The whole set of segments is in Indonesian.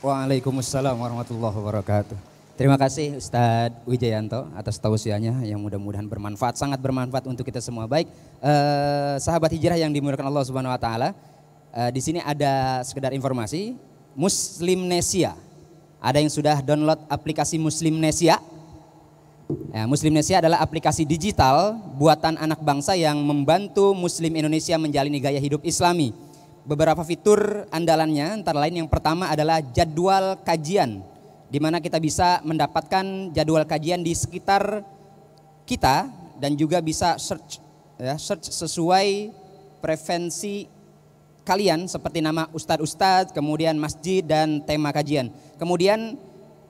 Waalaikumsalam warahmatullahi wabarakatuh. Terima kasih Ustadz Wijayanto atas tausiahnya yang mudah-mudahan bermanfaat, sangat bermanfaat untuk kita semua. Baik, eh, sahabat hijrah yang dimuliakan Allah Subhanahu wa taala, eh, di sini ada sekedar informasi Muslimnesia. Ada yang sudah download aplikasi Muslimnesia? Ya, Muslimnesia adalah aplikasi digital buatan anak bangsa yang membantu Muslim Indonesia menjalani gaya hidup Islami beberapa fitur andalannya antara lain yang pertama adalah jadwal kajian di mana kita bisa mendapatkan jadwal kajian di sekitar kita dan juga bisa search ya, search sesuai preferensi kalian seperti nama ustadz-ustadz, kemudian masjid dan tema kajian. Kemudian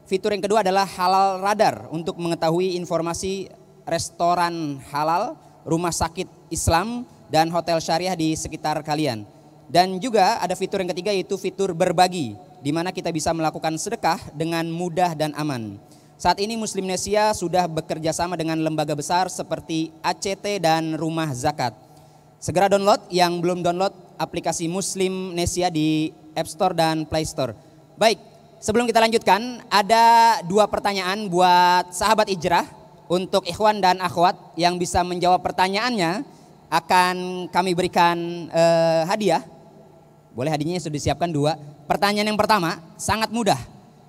fitur yang kedua adalah halal radar untuk mengetahui informasi restoran halal, rumah sakit Islam dan hotel syariah di sekitar kalian. Dan juga ada fitur yang ketiga yaitu fitur berbagi, di mana kita bisa melakukan sedekah dengan mudah dan aman. Saat ini Muslim Nesia sudah bekerja sama dengan lembaga besar seperti ACT dan Rumah Zakat. Segera download yang belum download aplikasi Muslim Nesia di App Store dan Play Store. Baik, sebelum kita lanjutkan, ada dua pertanyaan buat sahabat Ijrah untuk Ikhwan dan Akhwat yang bisa menjawab pertanyaannya akan kami berikan eh, hadiah boleh hadinya sudah disiapkan dua. Pertanyaan yang pertama sangat mudah.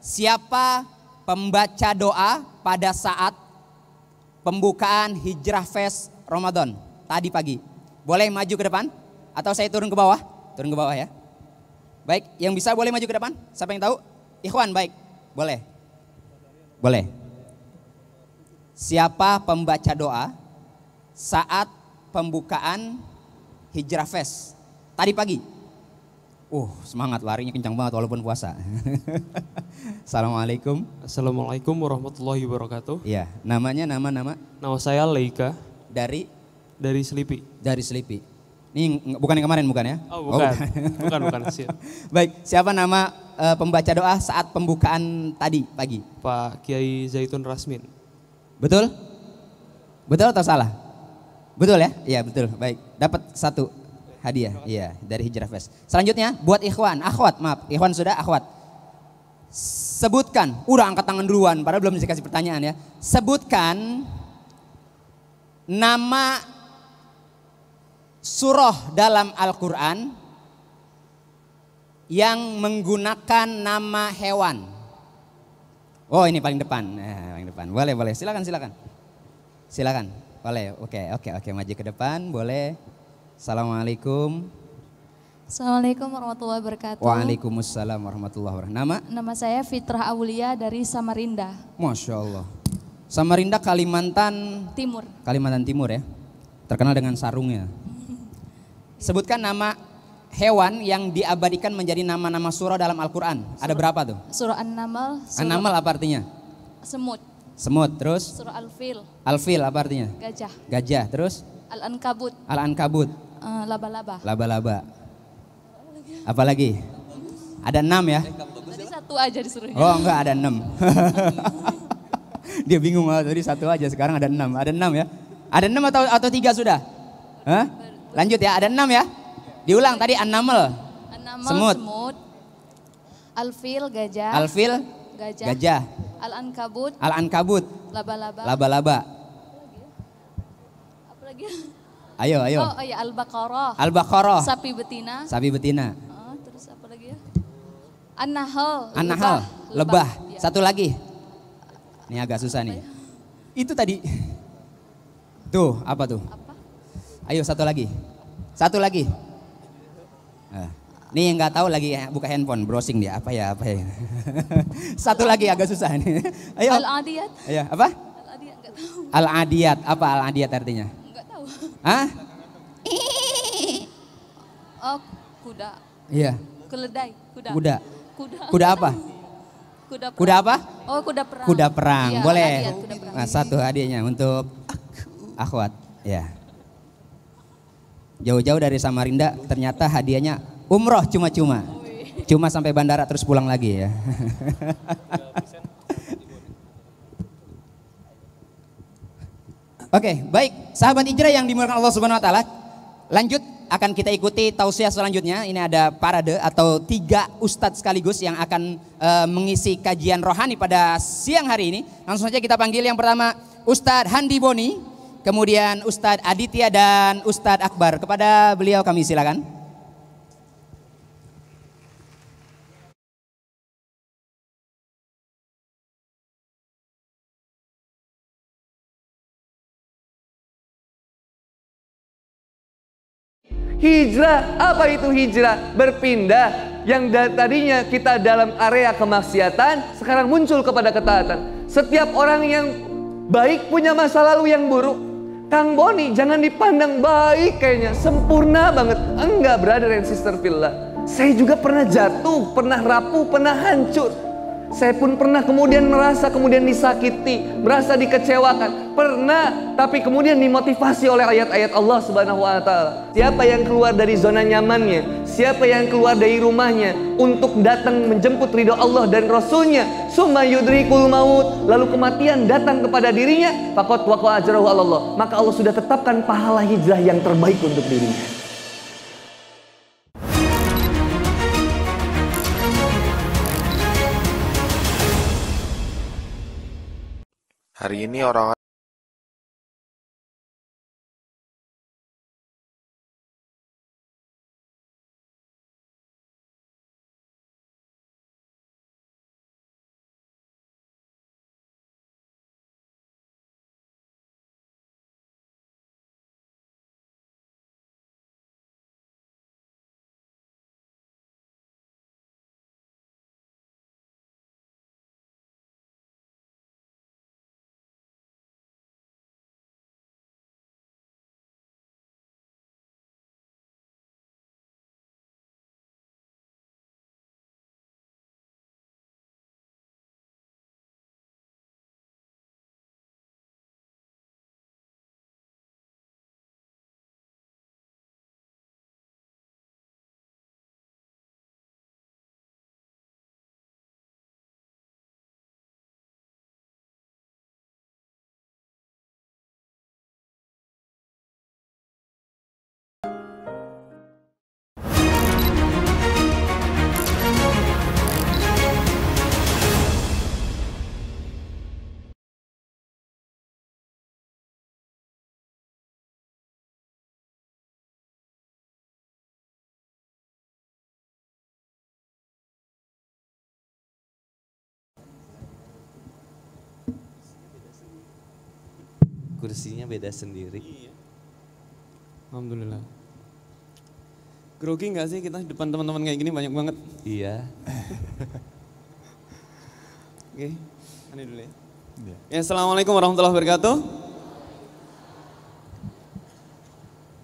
Siapa pembaca doa pada saat pembukaan Hijrah Fest Ramadan tadi pagi? Boleh maju ke depan atau saya turun ke bawah? Turun ke bawah ya. Baik, yang bisa boleh maju ke depan? Siapa yang tahu? Ikhwan, baik. Boleh. Boleh. Siapa pembaca doa saat pembukaan Hijrah Fest tadi pagi? Uh, semangat larinya kencang banget walaupun puasa. Assalamualaikum. Assalamualaikum warahmatullahi wabarakatuh. Iya, namanya nama-nama? Nama saya Leika. Dari? Dari Selipi. Dari Selipi. Ini bukan yang kemarin bukan ya? Oh, bukan. Oh, bukan. bukan, bukan. Baik, siapa nama uh, pembaca doa saat pembukaan tadi pagi? Pak Kiai Zaitun Rasmin. Betul? Betul atau salah? Betul ya? Iya, betul. Baik. Dapat satu hadiah. Iya, dari Hijrah Fest. Selanjutnya buat ikhwan, akhwat, maaf. Ikhwan sudah, akhwat. Sebutkan, udah angkat tangan duluan padahal belum dikasih pertanyaan ya. Sebutkan nama surah dalam Al-Qur'an yang menggunakan nama hewan. Oh, ini paling depan. Eh, paling depan. Boleh, boleh. Silakan, silakan. Silakan. Boleh. Oke, oke, oke. Okay. Maju ke depan, boleh. Assalamualaikum. Assalamualaikum warahmatullahi wabarakatuh. Waalaikumsalam warahmatullahi wabarakatuh. Nama? Nama saya Fitrah Aulia dari Samarinda. Masya Allah. Samarinda Kalimantan Timur. Kalimantan Timur ya. Terkenal dengan sarungnya. Sebutkan nama hewan yang diabadikan menjadi nama-nama surah dalam Al-Quran. Ada berapa tuh? Surah An-Namal. An-Namal apa artinya? Semut. Semut, terus? Surah Al-Fil. Al-Fil apa artinya? Gajah. Gajah, terus? Al-Ankabut. Al-Ankabut laba eh, laba-laba. Laba-laba. Apalagi? Ada enam ya? Tadi satu aja disuruh. Oh enggak ada enam. Dia bingung lah oh, tadi satu aja sekarang ada enam. Ada enam ya? Ada enam atau atau tiga sudah? Hah? Lanjut ya, ada enam ya? Diulang tadi enamel. Enamel semut. semut. Alfil, gajah. Alfil, gajah. Gajah. Al-ankabut. Al-ankabut. Laba-laba. Laba-laba. Apalagi? Apalagi? Ayo, ayo. Oh, oh al-baqarah. Al-baqarah. Sapi betina. Sapi betina. Oh, terus apa lagi ya? An-nahl. an lebah. lebah. Ya. Satu lagi. Ini agak susah nih. Itu tadi. Tuh, apa tuh? Apa? Ayo satu lagi. Satu lagi. Eh, nih yang nggak tahu lagi eh, buka handphone browsing dia apa ya apa ya. satu lagi agak susah nih. Ayo. al adiat? Ayo, iya, apa? al adiat. Al-adiyat apa al adiat artinya? Hah? Oh, kuda. Iya. Keledai, kuda. Kuda. Kuda. Kuda apa? Kuda perang. Kuda apa? Oh, kuda perang. Kuda perang. Iya, Boleh. Hadiah, kuda perang. Nah, satu hadiahnya untuk akhwat. Ya. Jauh-jauh dari Samarinda ternyata hadiahnya umroh cuma-cuma. Cuma sampai bandara terus pulang lagi ya. Oke, baik. Sahabat hijrah yang dimurahkan Allah Subhanahu wa taala, lanjut akan kita ikuti tausiah selanjutnya. Ini ada parade atau tiga ustadz sekaligus yang akan e, mengisi kajian rohani pada siang hari ini. Langsung saja kita panggil yang pertama Ustadz Handi Boni, kemudian Ustadz Aditya dan Ustadz Akbar. Kepada beliau kami silakan. Hijrah, apa itu hijrah? Berpindah yang tadinya kita dalam area kemaksiatan sekarang muncul kepada ketaatan. Setiap orang yang baik punya masa lalu yang buruk. Kang Boni jangan dipandang baik kayaknya, sempurna banget. Enggak brother and sister Villa. Saya juga pernah jatuh, pernah rapuh, pernah hancur saya pun pernah kemudian merasa kemudian disakiti, merasa dikecewakan. Pernah, tapi kemudian dimotivasi oleh ayat-ayat Allah Subhanahu wa taala. Siapa yang keluar dari zona nyamannya, siapa yang keluar dari rumahnya untuk datang menjemput ridho Allah dan Rasulnya, summa yudrikul maut, lalu kematian datang kepada dirinya, faqad waqa'a ajrahu Allah. Maka Allah sudah tetapkan pahala hijrah yang terbaik untuk dirinya. Hari ini orang kursinya beda sendiri. Iya. Alhamdulillah. Grogi nggak sih kita depan teman-teman kayak gini banyak banget? Iya. Oke, okay. ini dulu ya. Ya. ya, Assalamualaikum warahmatullahi wabarakatuh.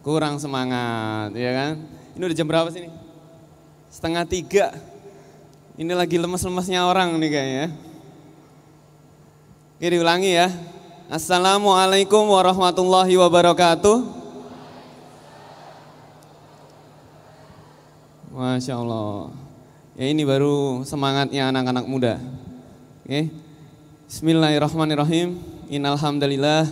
Kurang semangat, ya kan? Ini udah jam berapa sih ini? Setengah tiga. Ini lagi lemes-lemesnya orang nih kayaknya. Oke, diulangi ya. Assalamualaikum warahmatullahi wabarakatuh. Masya Allah. Ya ini baru semangatnya anak-anak muda. Oke. Bismillahirrahmanirrahim. Innalhamdalillah.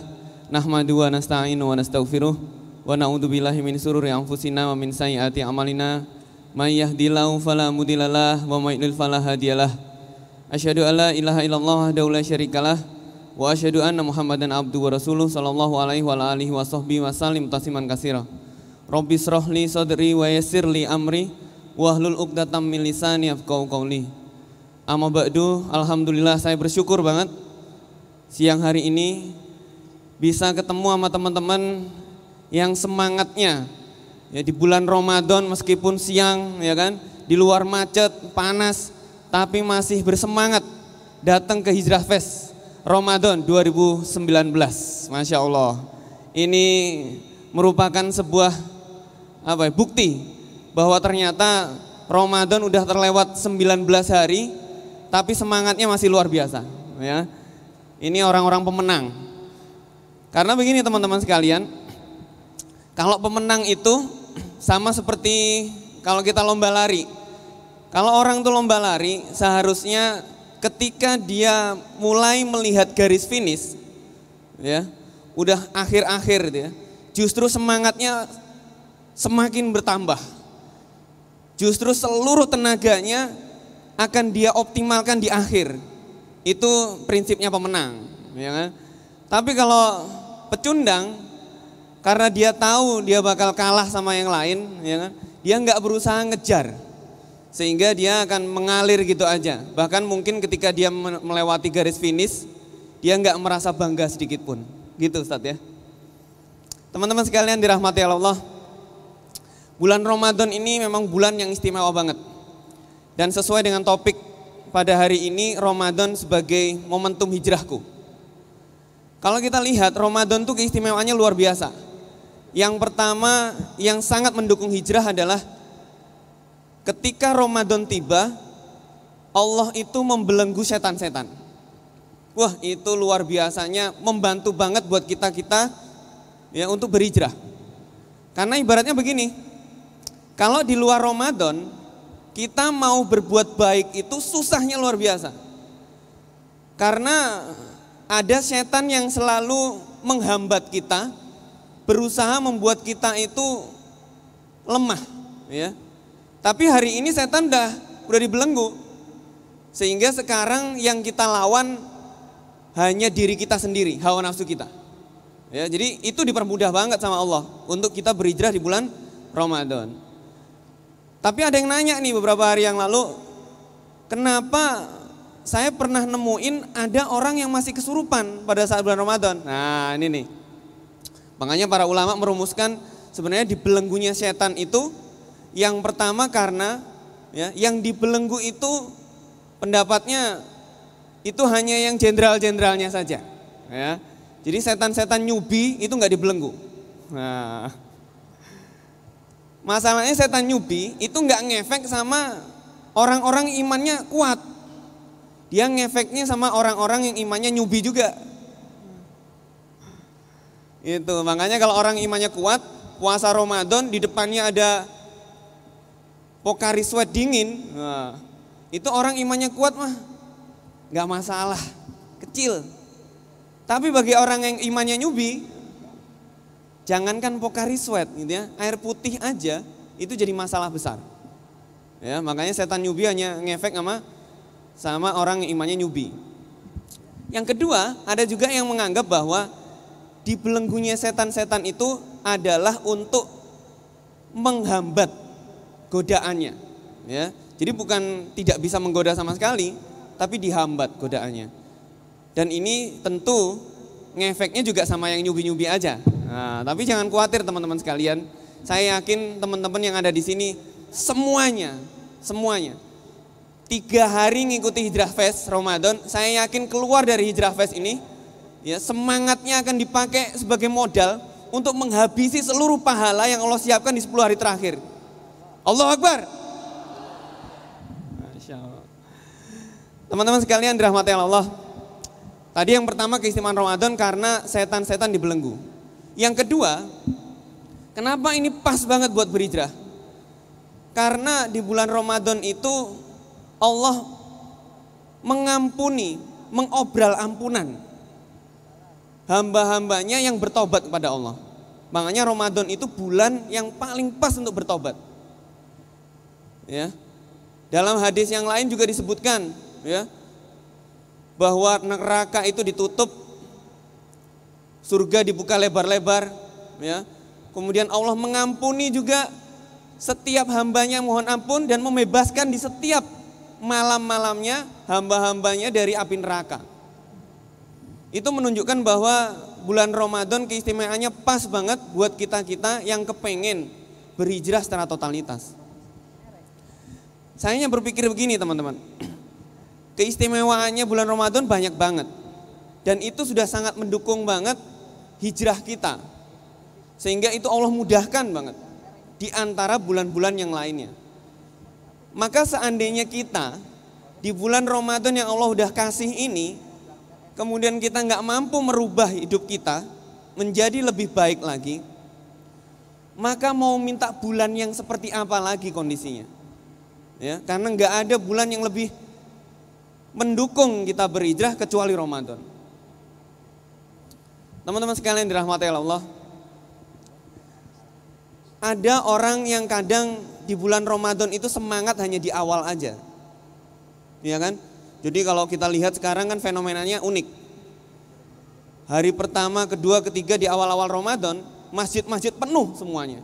Nahmadu wa nasta'inu wa nasta'ufiruh. Wa na'udzubillahi min sururi anfusina wa min sayyati amalina. May yahdilahu falamudilalah wa may fala hadiyalah. Asyhadu an la ilaha illallah wa la syarikalah wa asyhadu anna Muhammadan abduhu wa rasuluh sallallahu alaihi wa alihi wa sahbihi wa salim tasiman katsira. Rabbi srohli sadri wa yassirli amri wa wahlul 'uqdatam min lisani yafqahu qawli. Amma ba'du, alhamdulillah saya bersyukur banget siang hari ini bisa ketemu sama teman-teman yang semangatnya ya di bulan Ramadan meskipun siang ya kan di luar macet, panas tapi masih bersemangat datang ke Hijrah Fest Ramadan 2019. Masya Allah. Ini merupakan sebuah apa ya, bukti bahwa ternyata Ramadan udah terlewat 19 hari tapi semangatnya masih luar biasa ya. Ini orang-orang pemenang. Karena begini teman-teman sekalian, kalau pemenang itu sama seperti kalau kita lomba lari. Kalau orang itu lomba lari seharusnya ketika dia mulai melihat garis finish ya, udah akhir-akhir dia, ya, justru semangatnya semakin bertambah. Justru seluruh tenaganya akan dia optimalkan di akhir. Itu prinsipnya pemenang, ya kan? Tapi kalau pecundang karena dia tahu dia bakal kalah sama yang lain, ya kan? Dia nggak berusaha ngejar sehingga dia akan mengalir gitu aja. Bahkan mungkin ketika dia melewati garis finish, dia nggak merasa bangga sedikit pun. Gitu Ustaz ya. Teman-teman sekalian dirahmati Allah, bulan Ramadan ini memang bulan yang istimewa banget. Dan sesuai dengan topik pada hari ini, Ramadan sebagai momentum hijrahku. Kalau kita lihat, Ramadan tuh keistimewaannya luar biasa. Yang pertama yang sangat mendukung hijrah adalah ketika Ramadan tiba, Allah itu membelenggu setan-setan. Wah, itu luar biasanya membantu banget buat kita-kita ya untuk berhijrah. Karena ibaratnya begini, kalau di luar Ramadan kita mau berbuat baik itu susahnya luar biasa. Karena ada setan yang selalu menghambat kita, berusaha membuat kita itu lemah, ya. Tapi hari ini setan udah udah dibelenggu. Sehingga sekarang yang kita lawan hanya diri kita sendiri, hawa nafsu kita. Ya, jadi itu dipermudah banget sama Allah untuk kita berhijrah di bulan Ramadan. Tapi ada yang nanya nih beberapa hari yang lalu, kenapa saya pernah nemuin ada orang yang masih kesurupan pada saat bulan Ramadan. Nah, ini nih. Makanya para ulama merumuskan sebenarnya di belenggunya setan itu yang pertama karena ya, yang dibelenggu itu pendapatnya itu hanya yang jenderal-jenderalnya saja. Ya. Jadi setan-setan nyubi itu nggak dibelenggu. Nah, masalahnya setan nyubi itu nggak ngefek sama orang-orang imannya kuat. Dia ngefeknya sama orang-orang yang imannya nyubi juga. Itu makanya kalau orang imannya kuat, puasa Ramadan di depannya ada Pokari sweat dingin, nah, itu orang imannya kuat mah nggak masalah, kecil. Tapi bagi orang yang imannya nyubi, jangankan pokari sweat gitu ya, air putih aja itu jadi masalah besar. Ya, makanya setan nyubi hanya ngefek sama sama orang yang imannya nyubi. Yang kedua, ada juga yang menganggap bahwa di dibelenggunya setan-setan itu adalah untuk menghambat godaannya. Ya. Jadi bukan tidak bisa menggoda sama sekali, tapi dihambat godaannya. Dan ini tentu ngefeknya juga sama yang nyubi-nyubi aja. Nah, tapi jangan khawatir teman-teman sekalian. Saya yakin teman-teman yang ada di sini semuanya, semuanya. Tiga hari ngikuti Hijrah Fest Ramadan, saya yakin keluar dari Hijrah Fest ini, ya semangatnya akan dipakai sebagai modal untuk menghabisi seluruh pahala yang Allah siapkan di 10 hari terakhir. Allah Akbar. Teman-teman sekalian dirahmati Allah. Tadi yang pertama keistimewaan Ramadan karena setan-setan dibelenggu. Yang kedua, kenapa ini pas banget buat berhijrah? Karena di bulan Ramadan itu Allah mengampuni, mengobral ampunan hamba-hambanya yang bertobat kepada Allah. Makanya Ramadan itu bulan yang paling pas untuk bertobat. Ya. Dalam hadis yang lain juga disebutkan ya bahwa neraka itu ditutup surga dibuka lebar-lebar ya. Kemudian Allah mengampuni juga setiap hambanya mohon ampun dan membebaskan di setiap malam-malamnya hamba-hambanya dari api neraka. Itu menunjukkan bahwa bulan Ramadan keistimewaannya pas banget buat kita-kita yang kepengen berhijrah secara totalitas. Saya hanya berpikir begini teman-teman. Keistimewaannya bulan Ramadan banyak banget. Dan itu sudah sangat mendukung banget hijrah kita. Sehingga itu Allah mudahkan banget di antara bulan-bulan yang lainnya. Maka seandainya kita di bulan Ramadan yang Allah udah kasih ini, kemudian kita nggak mampu merubah hidup kita menjadi lebih baik lagi, maka mau minta bulan yang seperti apa lagi kondisinya? Ya, karena nggak ada bulan yang lebih mendukung kita berhijrah kecuali Ramadan. Teman-teman sekalian dirahmati Allah. Ada orang yang kadang di bulan Ramadan itu semangat hanya di awal aja. Iya kan? Jadi kalau kita lihat sekarang kan fenomenanya unik. Hari pertama, kedua, ketiga di awal-awal Ramadan, masjid-masjid penuh semuanya.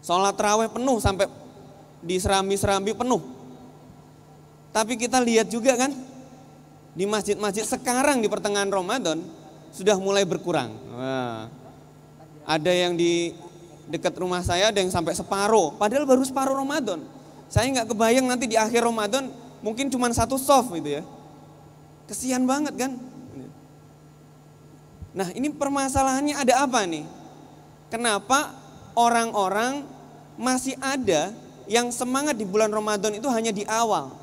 Sholat terawih penuh sampai di serambi-serambi penuh. Tapi kita lihat juga kan di masjid-masjid sekarang di pertengahan Ramadan sudah mulai berkurang. Nah, ada yang di dekat rumah saya ada yang sampai separuh, padahal baru separuh Ramadan. Saya nggak kebayang nanti di akhir Ramadan mungkin cuma satu soft gitu ya. Kesian banget kan? Nah ini permasalahannya ada apa nih? Kenapa orang-orang masih ada yang semangat di bulan Ramadan itu hanya di awal.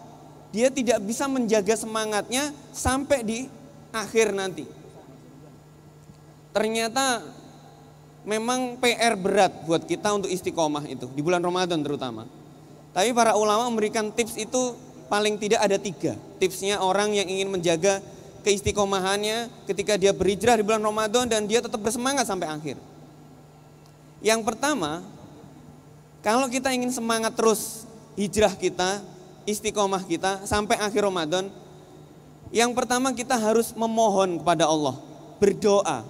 Dia tidak bisa menjaga semangatnya sampai di akhir nanti. Ternyata memang PR berat buat kita untuk istiqomah itu di bulan Ramadan terutama. Tapi para ulama memberikan tips itu paling tidak ada tiga. Tipsnya orang yang ingin menjaga keistiqomahannya ketika dia berhijrah di bulan Ramadan dan dia tetap bersemangat sampai akhir. Yang pertama, kalau kita ingin semangat terus hijrah kita, istiqomah kita sampai akhir Ramadan, yang pertama kita harus memohon kepada Allah, berdoa,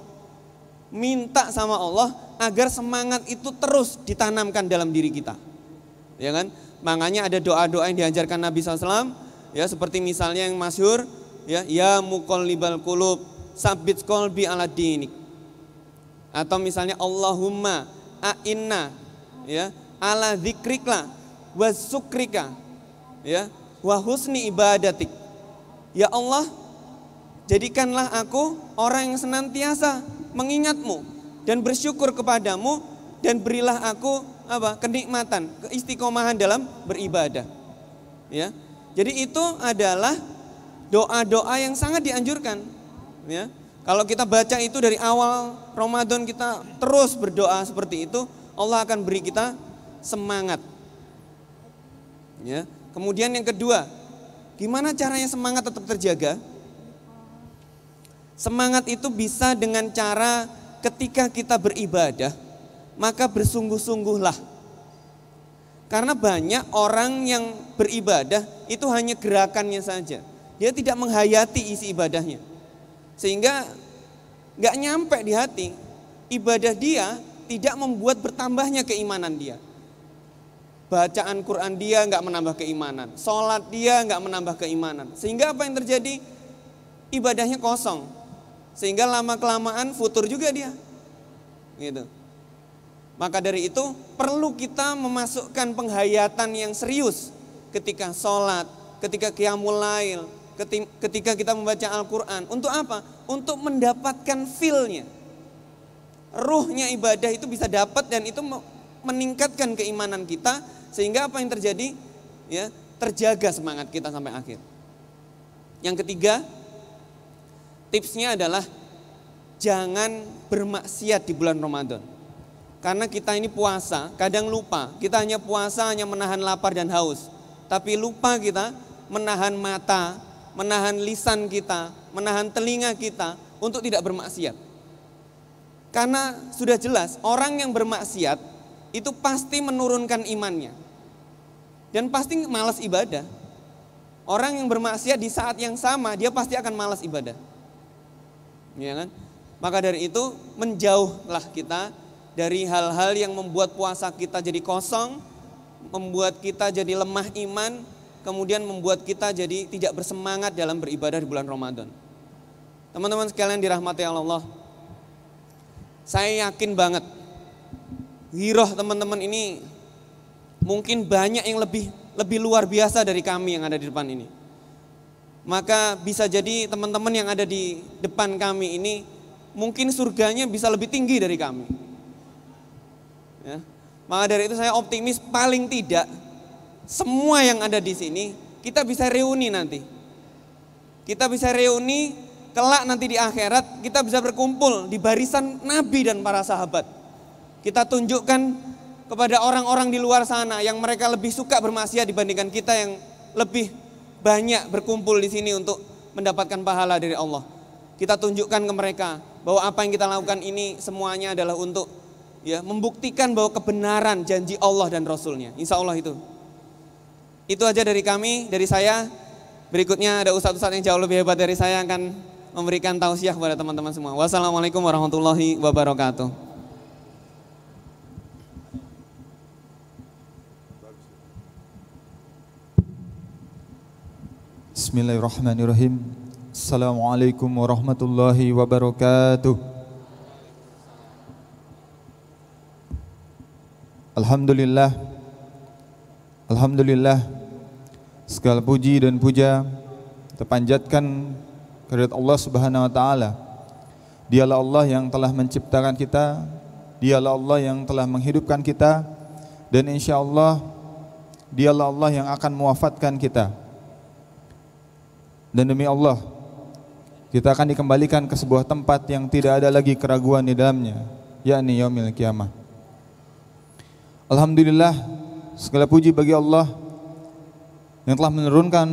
minta sama Allah agar semangat itu terus ditanamkan dalam diri kita. Ya kan? Makanya ada doa-doa yang diajarkan Nabi SAW, ya seperti misalnya yang masyhur, ya ya muqallibal qulub, sabit qalbi ala dinik. Atau misalnya Allahumma a'inna ya ala dzikrika wa syukrika ya wa husni ibadatik. Ya Allah, jadikanlah aku orang yang senantiasa mengingatmu dan bersyukur kepadamu dan berilah aku apa kenikmatan keistiqomahan dalam beribadah ya jadi itu adalah doa-doa yang sangat dianjurkan ya kalau kita baca itu dari awal Ramadan kita terus berdoa seperti itu Allah akan beri kita semangat. Ya. Kemudian yang kedua, gimana caranya semangat tetap terjaga? Semangat itu bisa dengan cara ketika kita beribadah, maka bersungguh-sungguhlah. Karena banyak orang yang beribadah itu hanya gerakannya saja. Dia tidak menghayati isi ibadahnya. Sehingga nggak nyampe di hati, ibadah dia tidak membuat bertambahnya keimanan dia bacaan Quran dia nggak menambah keimanan, sholat dia nggak menambah keimanan. Sehingga apa yang terjadi? Ibadahnya kosong. Sehingga lama kelamaan futur juga dia. Gitu. Maka dari itu perlu kita memasukkan penghayatan yang serius ketika sholat, ketika qiyamul ketika kita membaca Al-Quran. Untuk apa? Untuk mendapatkan feel-nya. Ruhnya ibadah itu bisa dapat dan itu meningkatkan keimanan kita sehingga apa yang terjadi? Ya, terjaga semangat kita sampai akhir. Yang ketiga, tipsnya adalah jangan bermaksiat di bulan Ramadan. Karena kita ini puasa, kadang lupa. Kita hanya puasa hanya menahan lapar dan haus. Tapi lupa kita menahan mata, menahan lisan kita, menahan telinga kita untuk tidak bermaksiat. Karena sudah jelas orang yang bermaksiat itu pasti menurunkan imannya. Dan pasti malas ibadah. Orang yang bermaksiat di saat yang sama dia pasti akan malas ibadah. Ya kan? Maka dari itu menjauhlah kita dari hal-hal yang membuat puasa kita jadi kosong, membuat kita jadi lemah iman, kemudian membuat kita jadi tidak bersemangat dalam beribadah di bulan Ramadan. Teman-teman sekalian dirahmati Allah. Saya yakin banget Wiroh teman-teman ini mungkin banyak yang lebih lebih luar biasa dari kami yang ada di depan ini. Maka bisa jadi teman-teman yang ada di depan kami ini mungkin surganya bisa lebih tinggi dari kami. Ya. Maka dari itu saya optimis paling tidak semua yang ada di sini kita bisa reuni nanti. Kita bisa reuni kelak nanti di akhirat kita bisa berkumpul di barisan nabi dan para sahabat. Kita tunjukkan kepada orang-orang di luar sana yang mereka lebih suka bermaksiat dibandingkan kita yang lebih banyak berkumpul di sini untuk mendapatkan pahala dari Allah. Kita tunjukkan ke mereka bahwa apa yang kita lakukan ini semuanya adalah untuk ya membuktikan bahwa kebenaran janji Allah dan Rasulnya. Insya Allah itu. Itu aja dari kami, dari saya. Berikutnya ada ustadz-ustadz yang jauh lebih hebat dari saya akan memberikan tausiah kepada teman-teman semua. Wassalamualaikum warahmatullahi wabarakatuh. Bismillahirrahmanirrahim. Assalamualaikum warahmatullahi wabarakatuh. Alhamdulillah. Alhamdulillah. Segala puji dan puja terpanjatkan kehadirat Allah Subhanahu wa taala. Dialah Allah yang telah menciptakan kita, dialah Allah yang telah menghidupkan kita dan insyaallah dialah Allah yang akan mewafatkan kita. Dan demi Allah, kita akan dikembalikan ke sebuah tempat yang tidak ada lagi keraguan di dalamnya, yakni yaumil kiamah. Alhamdulillah, segala puji bagi Allah yang telah menurunkan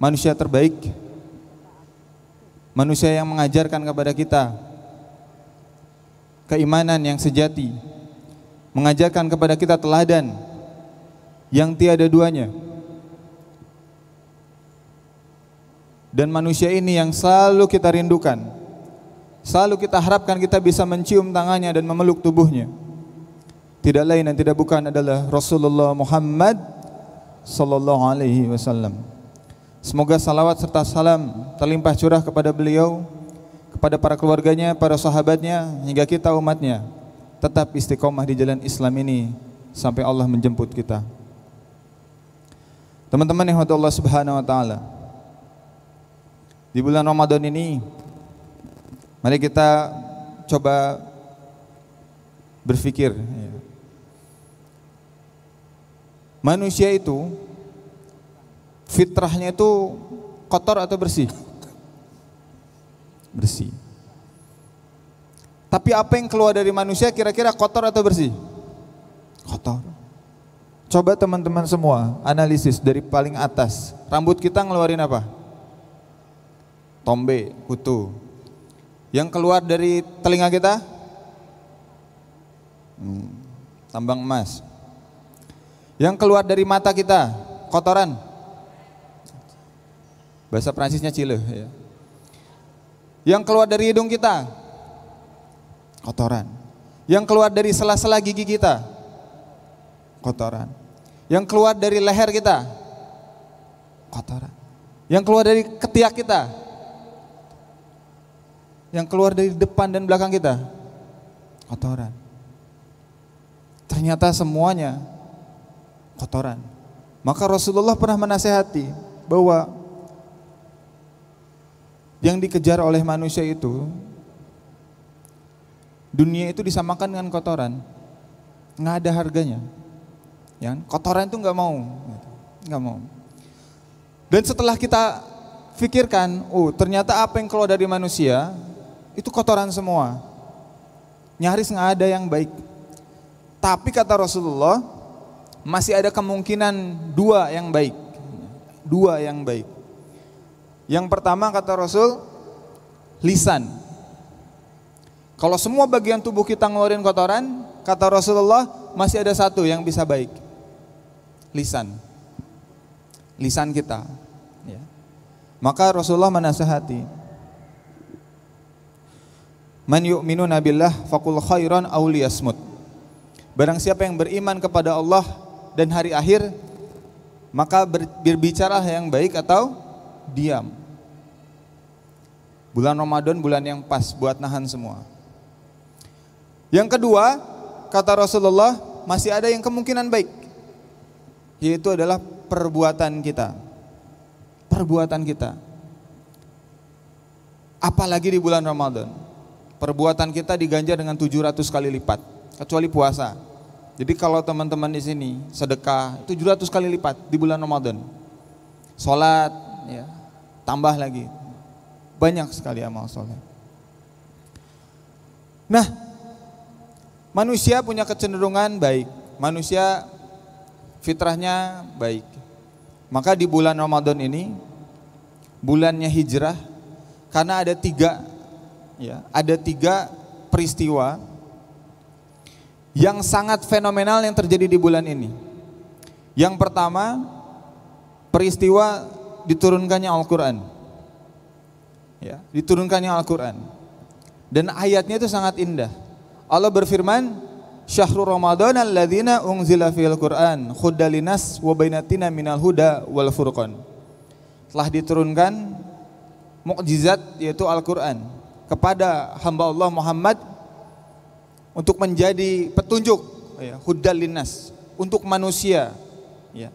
manusia terbaik, manusia yang mengajarkan kepada kita keimanan yang sejati, mengajarkan kepada kita teladan yang tiada duanya Dan manusia ini yang selalu kita rindukan, selalu kita harapkan kita bisa mencium tangannya dan memeluk tubuhnya. Tidak lain dan tidak bukan adalah Rasulullah Muhammad sallallahu alaihi wasallam. Semoga salawat serta salam terlimpah curah kepada beliau, kepada para keluarganya, para sahabatnya, hingga kita umatnya tetap istiqomah di jalan Islam ini sampai Allah menjemput kita. Teman-teman yang Allah Subhanahu wa taala, di bulan Ramadan ini, mari kita coba berpikir. Ya. Manusia itu fitrahnya itu kotor atau bersih? Bersih. Tapi apa yang keluar dari manusia kira-kira kotor atau bersih? Kotor. Coba teman-teman semua analisis dari paling atas. Rambut kita ngeluarin apa? tombe, kutu. Yang keluar dari telinga kita? Hmm, tambang emas. Yang keluar dari mata kita? Kotoran. Bahasa Prancisnya cile ya. Yang keluar dari hidung kita? Kotoran. Yang keluar dari sela-sela gigi kita? Kotoran. Yang keluar dari leher kita? Kotoran. Yang keluar dari ketiak kita? yang keluar dari depan dan belakang kita? Kotoran. Ternyata semuanya kotoran. Maka Rasulullah pernah menasehati bahwa yang dikejar oleh manusia itu dunia itu disamakan dengan kotoran nggak ada harganya ya kan? kotoran itu nggak mau nggak mau dan setelah kita pikirkan oh ternyata apa yang keluar dari manusia itu kotoran semua. Nyaris nggak ada yang baik. Tapi kata Rasulullah, masih ada kemungkinan dua yang baik. Dua yang baik. Yang pertama kata Rasul, lisan. Kalau semua bagian tubuh kita ngeluarin kotoran, kata Rasulullah, masih ada satu yang bisa baik. Lisan. Lisan kita. Ya. Maka Rasulullah menasehati Man yu'minu nabilah fakul khairan aw smut. Barang siapa yang beriman kepada Allah dan hari akhir maka berbicara yang baik atau diam. Bulan Ramadan bulan yang pas buat nahan semua. Yang kedua, kata Rasulullah masih ada yang kemungkinan baik yaitu adalah perbuatan kita. Perbuatan kita. Apalagi di bulan Ramadan perbuatan kita diganjar dengan 700 kali lipat, kecuali puasa. Jadi kalau teman-teman di sini sedekah 700 kali lipat di bulan Ramadan. Salat ya, tambah lagi. Banyak sekali amal soleh. Nah, manusia punya kecenderungan baik. Manusia fitrahnya baik. Maka di bulan Ramadan ini, bulannya hijrah, karena ada tiga ya, ada tiga peristiwa yang sangat fenomenal yang terjadi di bulan ini. Yang pertama, peristiwa diturunkannya Al-Quran. Ya, diturunkannya Al-Quran. Dan ayatnya itu sangat indah. Allah berfirman, Syahrul Ramadan alladzina unzila fil Qur'an khuddalinas wa bainatina minal huda wal furqan. Telah diturunkan mukjizat yaitu Al-Qur'an kepada hamba Allah Muhammad untuk menjadi petunjuk ya, hudal untuk manusia ya,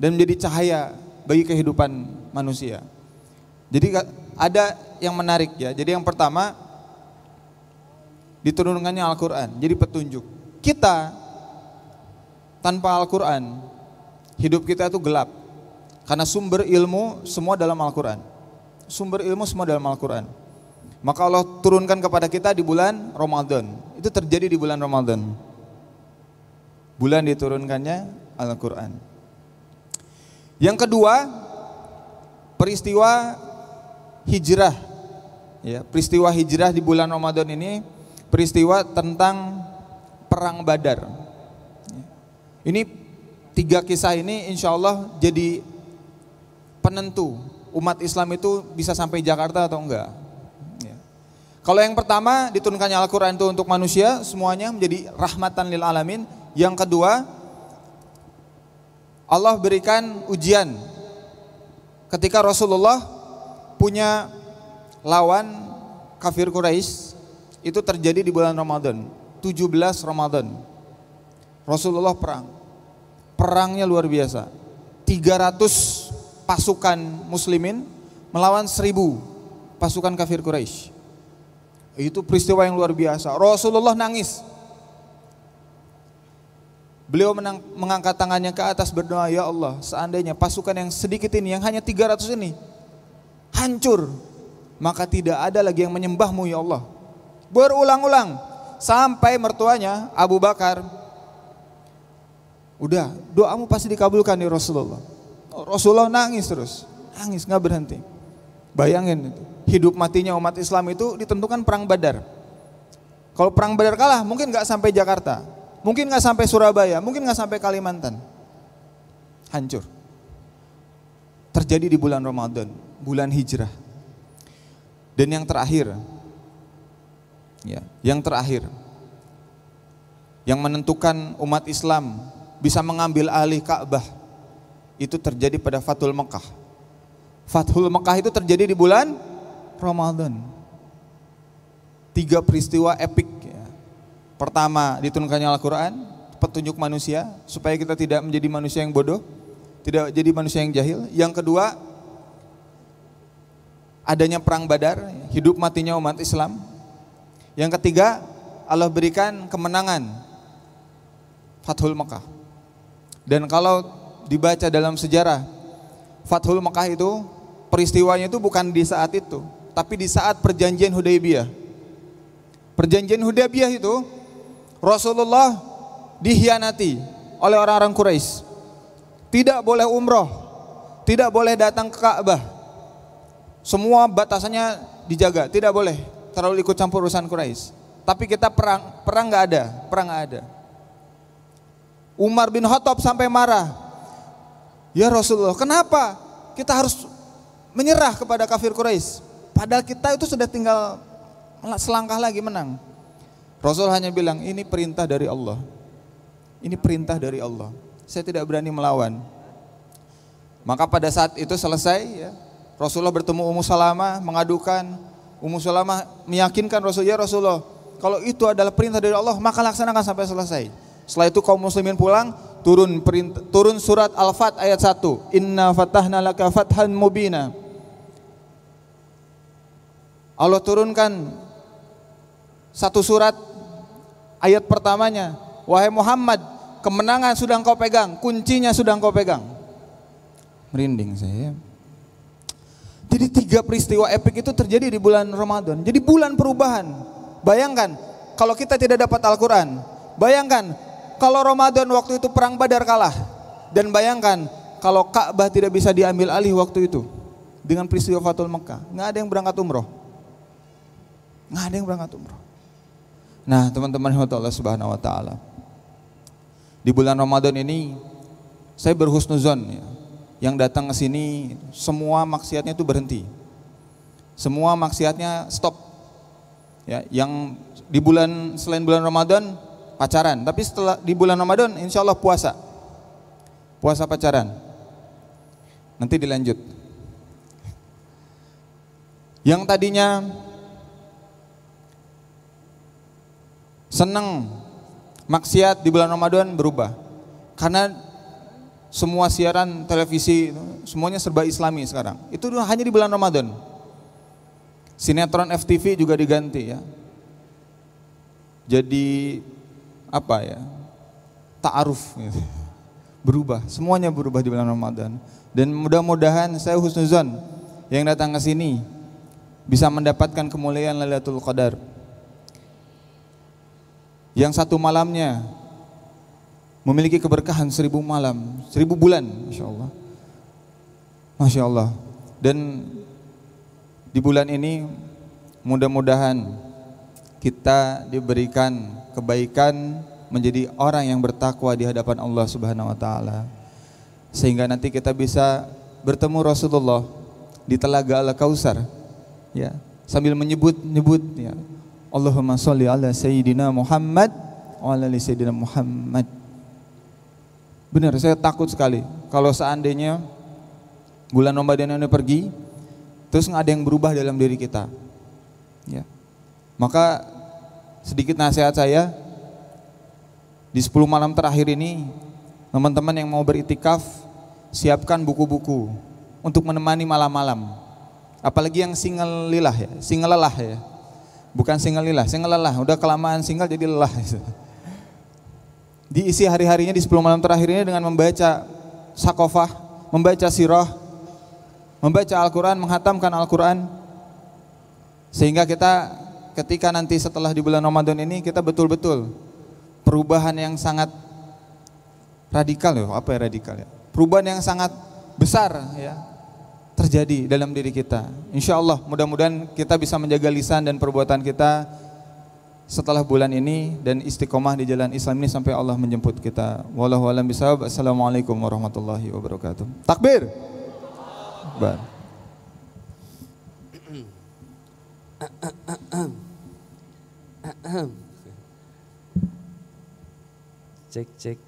dan menjadi cahaya bagi kehidupan manusia. Jadi ada yang menarik ya. Jadi yang pertama diturunkannya Al-Qur'an jadi petunjuk. Kita tanpa Al-Qur'an hidup kita itu gelap. Karena sumber ilmu semua dalam Al-Qur'an. Sumber ilmu semua dalam Al-Qur'an. Maka Allah turunkan kepada kita di bulan Ramadan. Itu terjadi di bulan Ramadan. Bulan diturunkannya Al-Qur'an. Yang kedua, peristiwa hijrah. Ya, peristiwa hijrah di bulan Ramadan ini peristiwa tentang perang Badar. Ini tiga kisah ini insya Allah jadi penentu umat Islam itu bisa sampai Jakarta atau enggak kalau yang pertama diturunkannya Al-Quran itu untuk manusia semuanya menjadi rahmatan lil alamin. Yang kedua Allah berikan ujian ketika Rasulullah punya lawan kafir Quraisy itu terjadi di bulan Ramadan 17 Ramadan Rasulullah perang perangnya luar biasa 300 pasukan muslimin melawan 1000 pasukan kafir Quraisy itu peristiwa yang luar biasa. Rasulullah nangis. Beliau menang, mengangkat tangannya ke atas berdoa, "Ya Allah, seandainya pasukan yang sedikit ini, yang hanya 300 ini hancur, maka tidak ada lagi yang menyembahmu ya Allah." Berulang-ulang sampai mertuanya Abu Bakar Udah, doamu pasti dikabulkan ya Rasulullah. Rasulullah nangis terus, nangis nggak berhenti. Bayangin itu hidup matinya umat Islam itu ditentukan perang Badar. Kalau perang Badar kalah, mungkin nggak sampai Jakarta, mungkin nggak sampai Surabaya, mungkin nggak sampai Kalimantan, hancur. Terjadi di bulan Ramadan, bulan Hijrah. Dan yang terakhir, ya, yang terakhir, yang menentukan umat Islam bisa mengambil alih Ka'bah itu terjadi pada Fathul Mekah. Fathul Mekah itu terjadi di bulan Ramadan. Tiga peristiwa epik. Ya. Pertama, diturunkannya Al-Quran, petunjuk manusia, supaya kita tidak menjadi manusia yang bodoh, tidak jadi manusia yang jahil. Yang kedua, adanya perang badar, hidup matinya umat Islam. Yang ketiga, Allah berikan kemenangan Fathul Mekah. Dan kalau dibaca dalam sejarah, Fathul Mekah itu peristiwanya itu bukan di saat itu, tapi di saat perjanjian Hudaybiyah. Perjanjian Hudaybiyah itu Rasulullah dihianati oleh orang-orang Quraisy. Tidak boleh umroh, tidak boleh datang ke Ka'bah. Semua batasannya dijaga, tidak boleh terlalu ikut campur urusan Quraisy. Tapi kita perang, perang nggak ada, perang nggak ada. Umar bin Khattab sampai marah. Ya Rasulullah, kenapa kita harus menyerah kepada kafir Quraisy? Padahal kita itu sudah tinggal selangkah lagi menang. Rasul hanya bilang, ini perintah dari Allah. Ini perintah dari Allah. Saya tidak berani melawan. Maka pada saat itu selesai, ya, Rasulullah bertemu Ummu Salamah, mengadukan. Ummu Salamah meyakinkan Rasul, ya Rasulullah, kalau itu adalah perintah dari Allah, maka laksanakan sampai selesai. Setelah itu kaum muslimin pulang, turun perintah, turun surat Al-Fat ayat 1. Inna fatahna laka fathan mubina Allah turunkan satu surat ayat pertamanya, wahai Muhammad, kemenangan sudah engkau pegang, kuncinya sudah engkau pegang. Merinding saya. Jadi tiga peristiwa epik itu terjadi di bulan Ramadan. Jadi bulan perubahan. Bayangkan kalau kita tidak dapat Al-Qur'an. Bayangkan kalau Ramadan waktu itu perang Badar kalah. Dan bayangkan kalau Ka'bah tidak bisa diambil alih waktu itu dengan peristiwa Fatul Mekah. Nggak ada yang berangkat umroh. Nggak ada yang berangkat umroh. Nah teman-teman Allah subhanahu wa ta'ala. Di bulan Ramadan ini saya berhusnuzon ya. Yang datang ke sini semua maksiatnya itu berhenti. Semua maksiatnya stop. Ya, yang di bulan selain bulan Ramadan pacaran, tapi setelah di bulan Ramadan insya Allah puasa. Puasa pacaran. Nanti dilanjut. Yang tadinya Senang maksiat di bulan Ramadan berubah. Karena semua siaran televisi semuanya serba islami sekarang. Itu hanya di bulan Ramadan. Sinetron FTV juga diganti ya. Jadi apa ya? Ta'aruf gitu. Berubah, semuanya berubah di bulan Ramadan. Dan mudah-mudahan saya husnuzon yang datang ke sini bisa mendapatkan kemuliaan Lailatul Qadar yang satu malamnya memiliki keberkahan seribu malam, seribu bulan, masya Allah, masya Allah. Dan di bulan ini mudah-mudahan kita diberikan kebaikan menjadi orang yang bertakwa di hadapan Allah Subhanahu wa taala. Sehingga nanti kita bisa bertemu Rasulullah di telaga Al-Kausar ya, sambil menyebut-nyebut ya, Allahumma salli ala Sayyidina Muhammad wa ala Sayyidina Muhammad. Benar, saya takut sekali kalau seandainya bulan Ramadan ini pergi, terus nggak ada yang berubah dalam diri kita. Ya. Maka sedikit nasihat saya, di 10 malam terakhir ini, teman-teman yang mau beritikaf, siapkan buku-buku untuk menemani malam-malam. Apalagi yang single lilah ya, single lelah ya Bukan single lelah, single lelah. Udah kelamaan single jadi lelah. Diisi hari-harinya di 10 malam terakhir ini dengan membaca sakofah, membaca sirah, membaca Al-Quran, menghatamkan Al-Quran. Sehingga kita ketika nanti setelah di bulan Ramadan ini kita betul-betul perubahan yang sangat radikal loh, ya. apa ya radikal ya? Perubahan yang sangat besar ya, terjadi dalam diri kita. Insya Allah mudah-mudahan kita bisa menjaga lisan dan perbuatan kita setelah bulan ini dan istiqomah di jalan Islam ini sampai Allah menjemput kita. Wallahu alam bishawab. Assalamualaikum warahmatullahi wabarakatuh. Takbir. Bar. cek cek.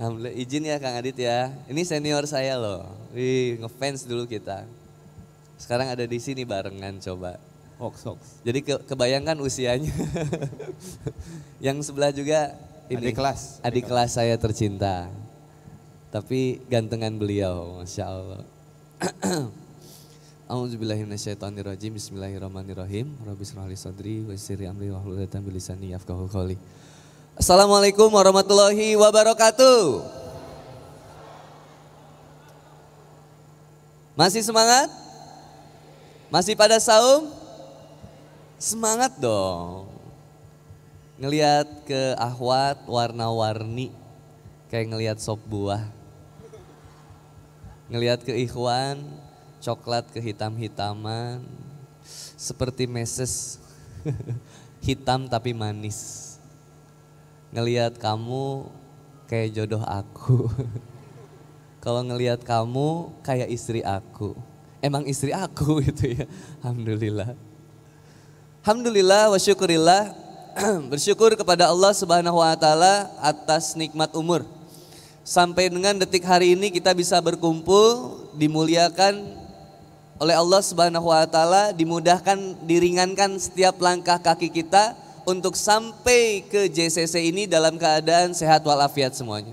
Alhamdulillah izin ya Kang Adit ya. Ini senior saya loh. Wih, ngefans dulu kita. Sekarang ada di sini barengan coba. Hoax, hoax. Jadi ke, kebayangkan usianya. Yang sebelah juga ini adik kelas. Adik, adik kelas saya tercinta. Tapi gantengan beliau, Masya Allah. A'udzubillahiminasyaitonirrojim, bismillahirrahmanirrahim. Rabbis syrahli sadri, wa amri wa hludatam bilisani yafkahul khali. Assalamualaikum warahmatullahi wabarakatuh. Masih semangat? Masih pada saum? Semangat dong. Ngeliat ke ahwat warna-warni. Kayak ngeliat sop buah. Ngeliat ke ikhwan, coklat ke hitam-hitaman. Seperti meses. Hitam tapi manis ngelihat kamu kayak jodoh aku. Kalau ngelihat kamu kayak istri aku. Emang istri aku itu ya. Alhamdulillah. Alhamdulillah wa syukurillah. Bersyukur kepada Allah Subhanahu wa taala atas nikmat umur. Sampai dengan detik hari ini kita bisa berkumpul, dimuliakan oleh Allah Subhanahu wa taala, dimudahkan, diringankan setiap langkah kaki kita untuk sampai ke JCC ini dalam keadaan sehat walafiat semuanya.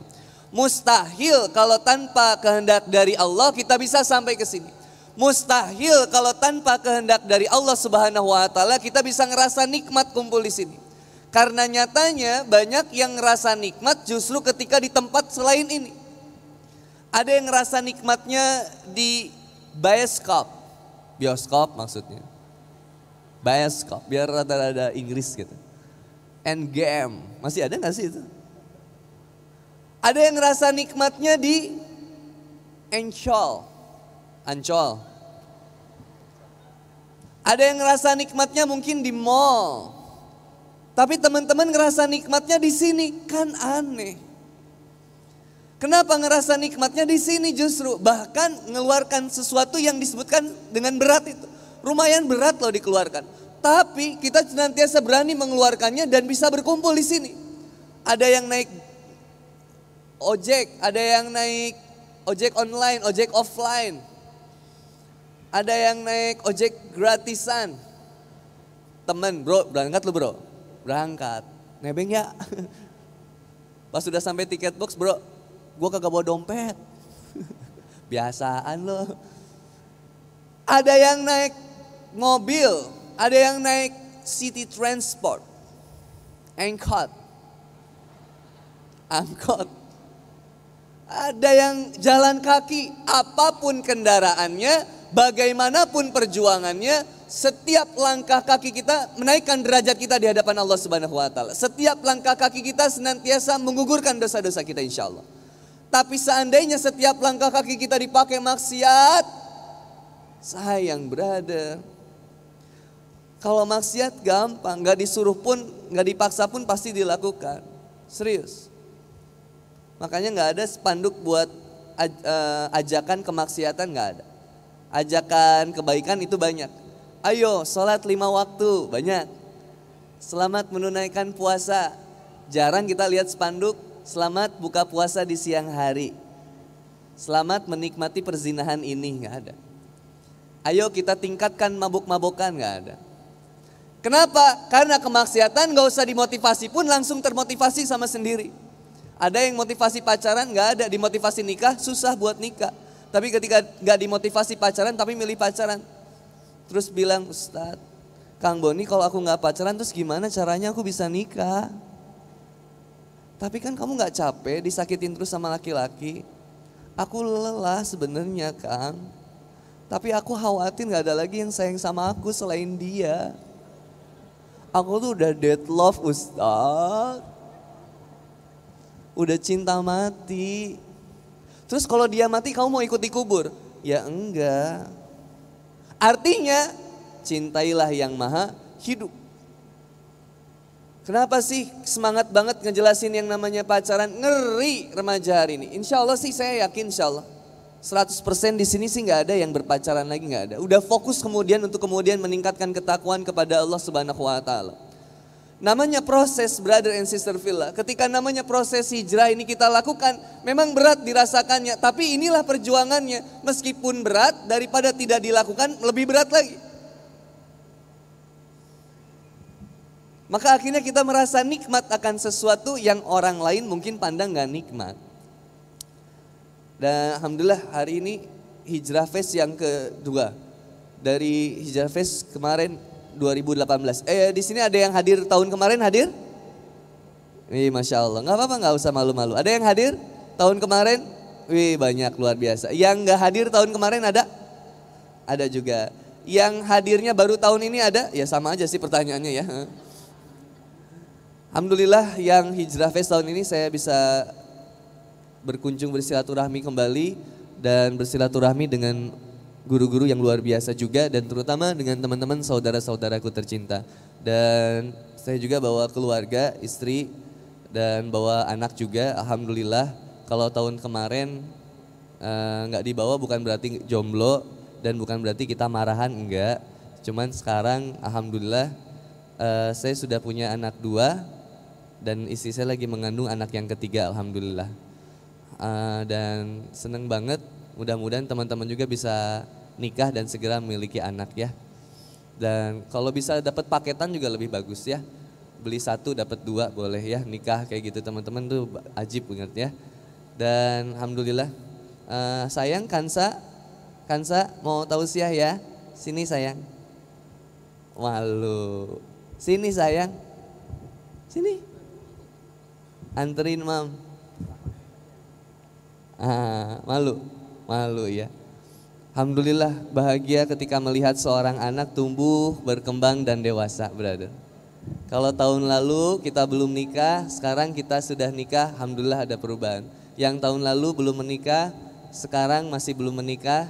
Mustahil kalau tanpa kehendak dari Allah kita bisa sampai ke sini. Mustahil kalau tanpa kehendak dari Allah Subhanahu wa taala kita bisa ngerasa nikmat kumpul di sini. Karena nyatanya banyak yang ngerasa nikmat justru ketika di tempat selain ini. Ada yang ngerasa nikmatnya di bioskop. Bioskop maksudnya bioskop biar rada-rada Inggris gitu. NGM, masih ada nggak sih itu? Ada yang ngerasa nikmatnya di Ancol. Ancol. Ada yang ngerasa nikmatnya mungkin di mall. Tapi teman-teman ngerasa nikmatnya di sini kan aneh. Kenapa ngerasa nikmatnya di sini justru bahkan ngeluarkan sesuatu yang disebutkan dengan berat itu. Lumayan berat loh dikeluarkan. Tapi kita senantiasa berani mengeluarkannya dan bisa berkumpul di sini. Ada yang naik ojek, ada yang naik ojek online, ojek offline. Ada yang naik ojek gratisan. Temen, bro, berangkat lu bro. Berangkat. Nebeng ya. Pas sudah sampai tiket box, bro, gue kagak bawa dompet. Biasaan lo. Ada yang naik mobil, ada yang naik city transport, angkot, angkot. Ada yang jalan kaki, apapun kendaraannya, bagaimanapun perjuangannya, setiap langkah kaki kita menaikkan derajat kita di hadapan Allah Subhanahu wa taala. Setiap langkah kaki kita senantiasa menggugurkan dosa-dosa kita insya Allah. Tapi seandainya setiap langkah kaki kita dipakai maksiat, sayang brother, kalau maksiat gampang, nggak disuruh pun, nggak dipaksa pun pasti dilakukan. Serius. Makanya nggak ada spanduk buat aj eh, ajakan kemaksiatan nggak ada. Ajakan kebaikan itu banyak. Ayo sholat lima waktu banyak. Selamat menunaikan puasa. Jarang kita lihat spanduk selamat buka puasa di siang hari. Selamat menikmati perzinahan ini nggak ada. Ayo kita tingkatkan mabuk-mabukan nggak ada. Kenapa? Karena kemaksiatan gak usah dimotivasi pun langsung termotivasi sama sendiri. Ada yang motivasi pacaran gak ada, dimotivasi nikah susah buat nikah. Tapi ketika gak dimotivasi pacaran tapi milih pacaran. Terus bilang, Ustadz, Kang Boni kalau aku gak pacaran terus gimana caranya aku bisa nikah? Tapi kan kamu gak capek disakitin terus sama laki-laki. Aku lelah sebenarnya Kang. Tapi aku khawatir gak ada lagi yang sayang sama aku selain dia. Aku tuh udah dead love Ustaz. Udah cinta mati. Terus kalau dia mati kamu mau ikut dikubur? Ya enggak. Artinya cintailah yang maha hidup. Kenapa sih semangat banget ngejelasin yang namanya pacaran? Ngeri remaja hari ini. Insya Allah sih saya yakin insya Allah 100% di sini sih nggak ada yang berpacaran lagi nggak ada. Udah fokus kemudian untuk kemudian meningkatkan ketakuan kepada Allah Subhanahu wa taala. Namanya proses brother and sister villa. Ketika namanya proses hijrah ini kita lakukan, memang berat dirasakannya, tapi inilah perjuangannya. Meskipun berat daripada tidak dilakukan lebih berat lagi. Maka akhirnya kita merasa nikmat akan sesuatu yang orang lain mungkin pandang gak nikmat. Dan alhamdulillah hari ini Hijrah Fest yang kedua. Dari Hijrah Fest kemarin 2018. Eh di sini ada yang hadir tahun kemarin hadir? Wih masya Allah. Nggak apa-apa nggak usah malu-malu. Ada yang hadir tahun kemarin? Wih banyak luar biasa. Yang nggak hadir tahun kemarin ada? Ada juga. Yang hadirnya baru tahun ini ada? Ya sama aja sih pertanyaannya ya. Alhamdulillah yang Hijrah Fest tahun ini saya bisa berkunjung bersilaturahmi kembali dan bersilaturahmi dengan guru-guru yang luar biasa juga dan terutama dengan teman-teman saudara-saudaraku tercinta. Dan saya juga bawa keluarga, istri dan bawa anak juga. Alhamdulillah kalau tahun kemarin eh, nggak uh, dibawa bukan berarti jomblo dan bukan berarti kita marahan enggak. Cuman sekarang alhamdulillah uh, saya sudah punya anak dua dan istri saya lagi mengandung anak yang ketiga alhamdulillah. Eh, dan seneng banget. Mudah-mudahan teman-teman juga bisa nikah dan segera memiliki anak ya. Dan kalau bisa dapat paketan juga lebih bagus ya. Beli satu dapat dua boleh ya nikah kayak gitu teman-teman tuh ajib banget ya. Dan alhamdulillah uh, sayang Kansa, Kansa mau tausiah ya. Sini sayang. Malu. Sini sayang. Sini. Anterin mam. Ah, malu, malu ya. Alhamdulillah bahagia ketika melihat seorang anak tumbuh, berkembang dan dewasa, brother. Kalau tahun lalu kita belum nikah, sekarang kita sudah nikah, alhamdulillah ada perubahan. Yang tahun lalu belum menikah, sekarang masih belum menikah,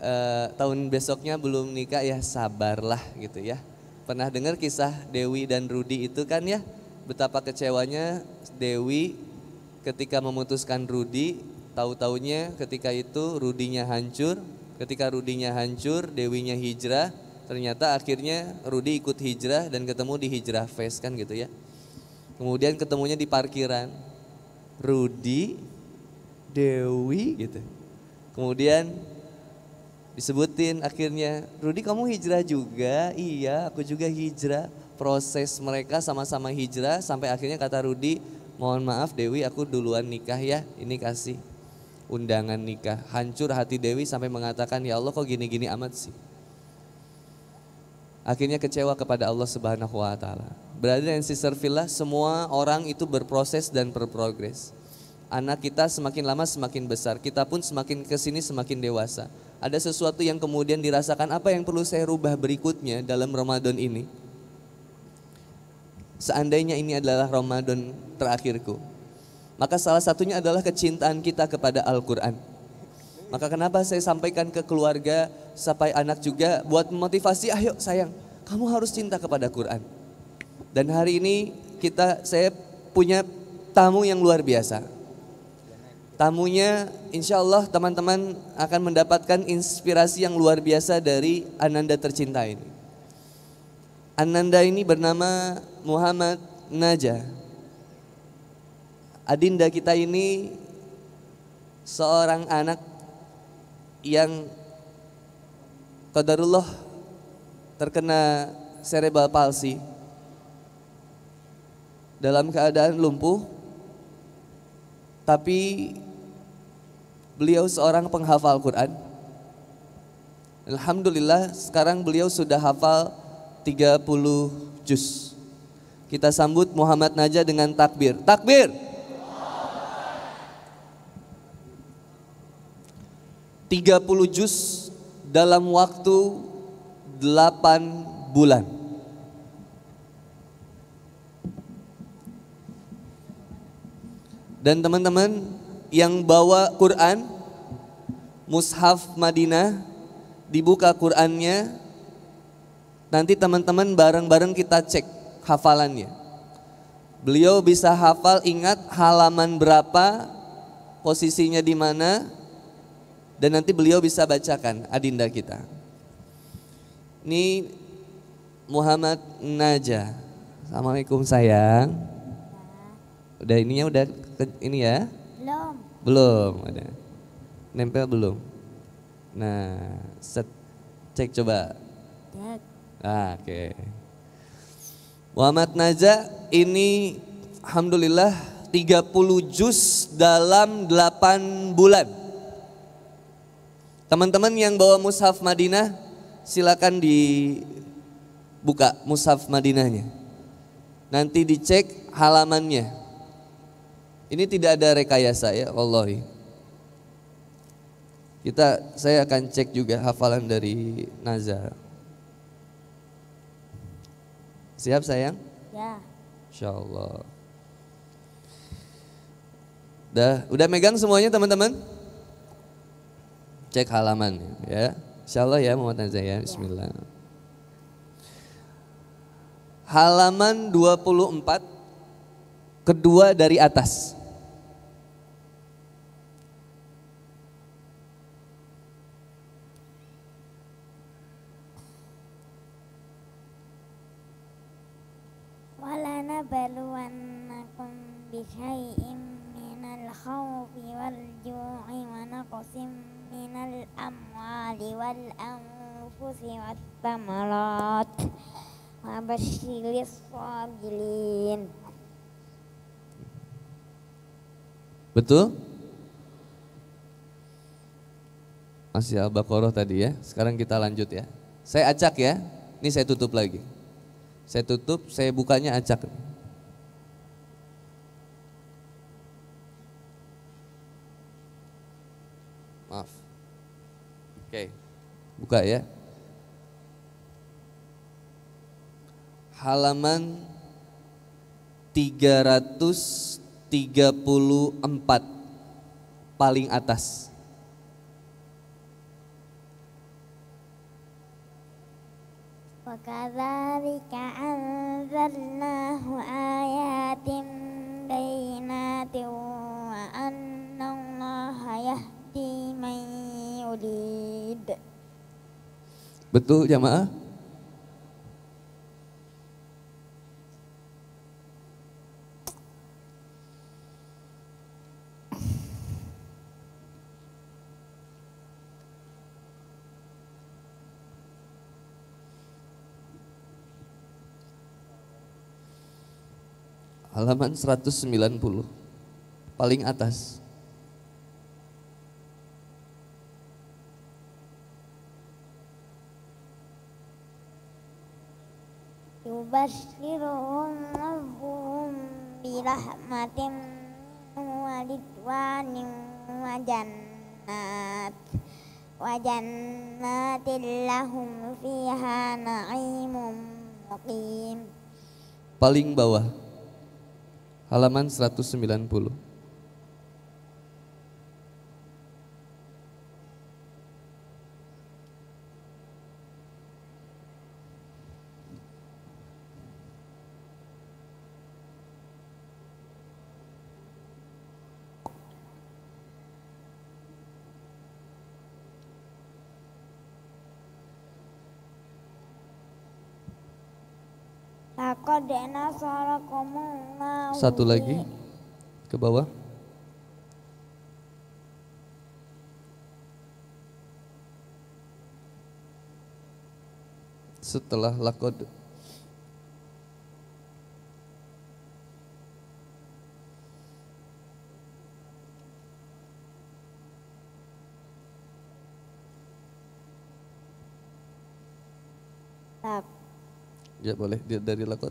e, tahun besoknya belum nikah ya sabarlah gitu ya. Pernah dengar kisah Dewi dan Rudi itu kan ya, betapa kecewanya Dewi ketika memutuskan Rudi, tahu tahunya ketika itu Rudinya hancur, ketika Rudinya hancur, Dewinya hijrah, ternyata akhirnya Rudi ikut hijrah dan ketemu di hijrah fest kan gitu ya. Kemudian ketemunya di parkiran, Rudi, Dewi gitu. Kemudian disebutin akhirnya Rudi kamu hijrah juga iya aku juga hijrah proses mereka sama-sama hijrah sampai akhirnya kata Rudi mohon maaf Dewi aku duluan nikah ya ini kasih undangan nikah hancur hati Dewi sampai mengatakan ya Allah kok gini-gini amat sih akhirnya kecewa kepada Allah Subhanahu wa taala brother and sister villa semua orang itu berproses dan berprogres anak kita semakin lama semakin besar kita pun semakin kesini semakin dewasa ada sesuatu yang kemudian dirasakan apa yang perlu saya rubah berikutnya dalam Ramadan ini seandainya ini adalah Ramadan terakhirku. Maka salah satunya adalah kecintaan kita kepada Al-Quran. Maka kenapa saya sampaikan ke keluarga, sampai anak juga buat memotivasi, ayo sayang, kamu harus cinta kepada Quran. Dan hari ini kita saya punya tamu yang luar biasa. Tamunya insya Allah teman-teman akan mendapatkan inspirasi yang luar biasa dari Ananda tercinta ini. Ananda ini bernama Muhammad Naja. Adinda kita ini seorang anak yang qadarullah terkena cerebral palsi dalam keadaan lumpuh tapi beliau seorang penghafal Quran Alhamdulillah sekarang beliau sudah hafal 30 juz. Kita sambut Muhammad Najah dengan takbir. Takbir. 30 juz dalam waktu 8 bulan. Dan teman-teman yang bawa Quran Mushaf Madinah dibuka Qurannya Nanti teman-teman bareng-bareng kita cek hafalannya. Beliau bisa hafal ingat halaman berapa, posisinya di mana, dan nanti beliau bisa bacakan adinda kita. Ini Muhammad Naja. Assalamualaikum sayang. Udah ininya udah ini ya? Belum. Belum ada. Nempel belum. Nah, set, cek coba Oke. Muhammad Naja ini alhamdulillah 30 juz dalam 8 bulan. Teman-teman yang bawa mushaf Madinah silakan dibuka mushaf Madinahnya. Nanti dicek halamannya. Ini tidak ada rekayasa ya, wallahi. Kita saya akan cek juga hafalan dari Nazar. Siap sayang? Ya. Insya Allah. Udah, udah megang semuanya teman-teman? Cek halaman ya. Insya Allah ya Muhammad Nazah ya. ya. Bismillah. Ya. Halaman 24 kedua dari atas. لنبلونكم بشيء من الخوف والجوع ونقص من الأموال والأنفس والثمرات وبشر الصابرين Betul? Masih Al-Baqarah tadi ya. Sekarang kita lanjut ya. Saya acak ya. Ini saya tutup lagi. Saya tutup, saya bukanya acak. Nih. Buka ya. Halaman 334 paling atas. وكذلك أنزلناه آيات بينات وأن الله يهدي من يريد Betul jamaah? Halaman 190 paling atas. يبشرهم ربهم برحمة ورضوان وجنات وجنات لهم فيها نعيم مقيم paling bawah halaman 190 Satu lagi ke bawah. Setelah lakod Ya boleh dari lakot.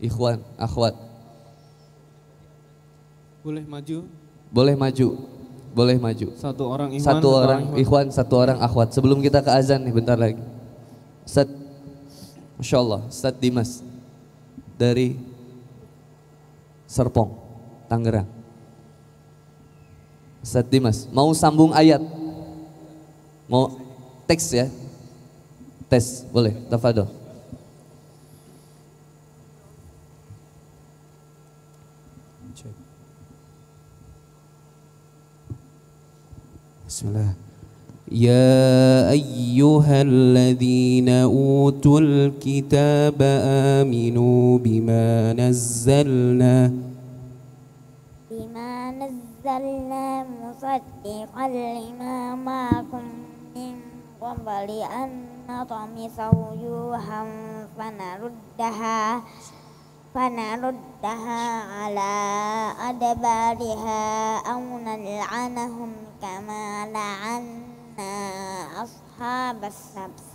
Ikhwan, akhwat. Boleh maju? Boleh maju. Boleh maju. Satu orang ikhwan. satu orang, ikhwan, ikhwan, satu orang akhwat. Sebelum kita ke azan nih bentar lagi. Ustaz Masya Allah, Ustaz Dimas dari Serpong, Tangerang. Ustaz Dimas, mau sambung ayat? Mau teks ya? Tes, boleh, tafadol. بسم الله يا أيها الذين أوتوا الكتاب آمنوا بما نزلنا بما نزلنا مصدقا لما معكم من قبل أن نطمس وجوها فنردها فنردها على أدبارها أو نلعنهم كما لعنا أصحاب السبت